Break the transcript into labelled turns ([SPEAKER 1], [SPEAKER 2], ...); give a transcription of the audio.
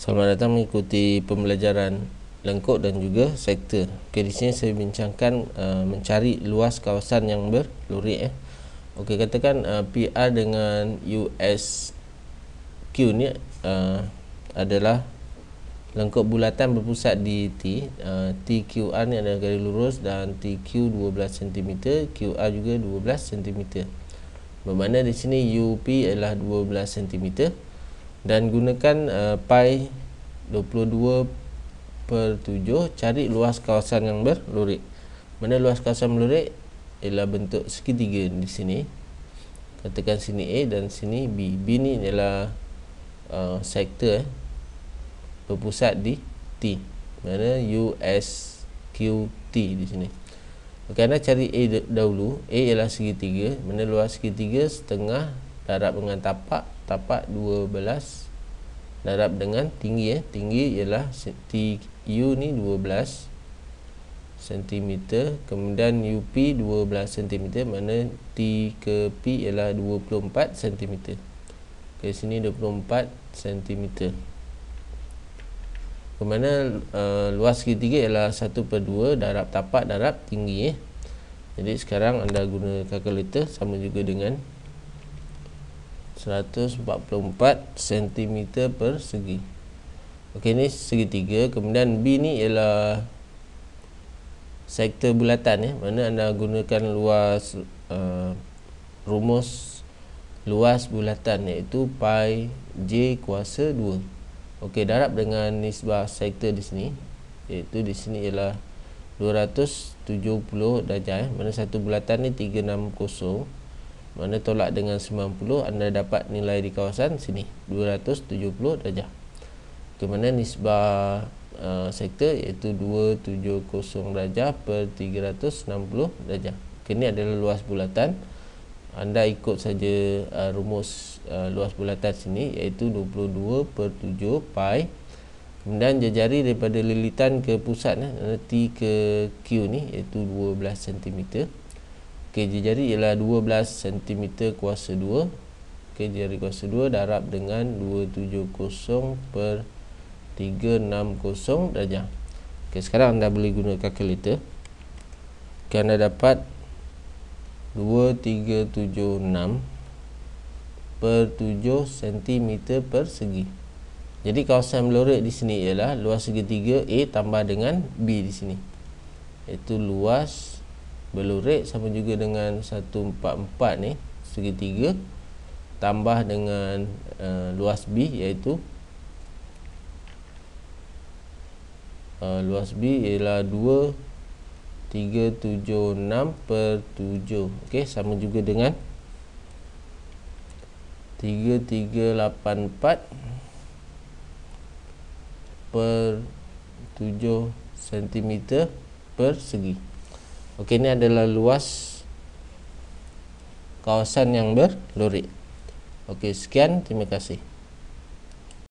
[SPEAKER 1] Selamat datang mengikuti pembelajaran lengkok dan juga sektor. Okey di sini saya bincangkan uh, mencari luas kawasan yang berlurik eh. Okey katakan uh, PR dengan USQ ni uh, adalah lengkok bulatan berpusat di T. Uh, TQR ni adalah garis lurus dan TQ 12 cm, QR juga 12 cm. Bermakna di sini UP adalah 12 cm dan gunakan uh, pi 22 per 7 cari luas kawasan yang berlurik mana luas kawasan berlurik ialah bentuk segitiga di sini katakan sini A dan sini B B ni ialah uh, sektor eh, berpusat di T mana U S Q T di sini Okay, anda cari A dahulu A ialah segitiga Mana luas segitiga setengah Darab dengan tapak tapak 12 darab dengan tinggi eh. tinggi ialah U ni 12 cm kemudian UP 12 cm mana T ke P ialah 24 cm ke sini 24 cm kemana uh, luas ketiga ialah 1 per 2 darab tapak darab tinggi eh. jadi sekarang anda guna kalkulator sama juga dengan 144 cm persegi ok ni segitiga kemudian B ni ialah sektor bulatan ya, mana anda gunakan luas uh, rumus luas bulatan iaitu pi j kuasa 2 ok darab dengan nisbah sektor di sini iaitu di sini ialah 270 darjah ya, mana satu bulatan ni 360 mana tolak dengan 90 anda dapat nilai di kawasan sini 270 darjah kemana nisbah uh, sektor iaitu 270 darjah per 360 darjah okay, ini adalah luas bulatan anda ikut saja uh, rumus uh, luas bulatan sini iaitu 22 per 7 pi kemudian jejari daripada lilitan ke pusat eh, T ke Q ni iaitu 12 cm 12 okay, jari ialah 12 cm kuasa 2 okay, jari kuasa 2 darab dengan 270 per 360 darjah okay, sekarang anda boleh guna kalkulator. okay, anda dapat 2376 per 7 cm persegi jadi kawasan melorek di sini ialah luas segitiga A tambah dengan B di sini iaitu luas Blue red sama juga dengan 144 ni segitiga tambah dengan uh, luas B iaitu uh, luas B ialah 2 3 7 6 per 7 okay, sama juga dengan 3 3 8 4 per 7 cm persegi. segi Okey, ini adalah luas kawasan yang berlurik. Okey, sekian. Terima kasih.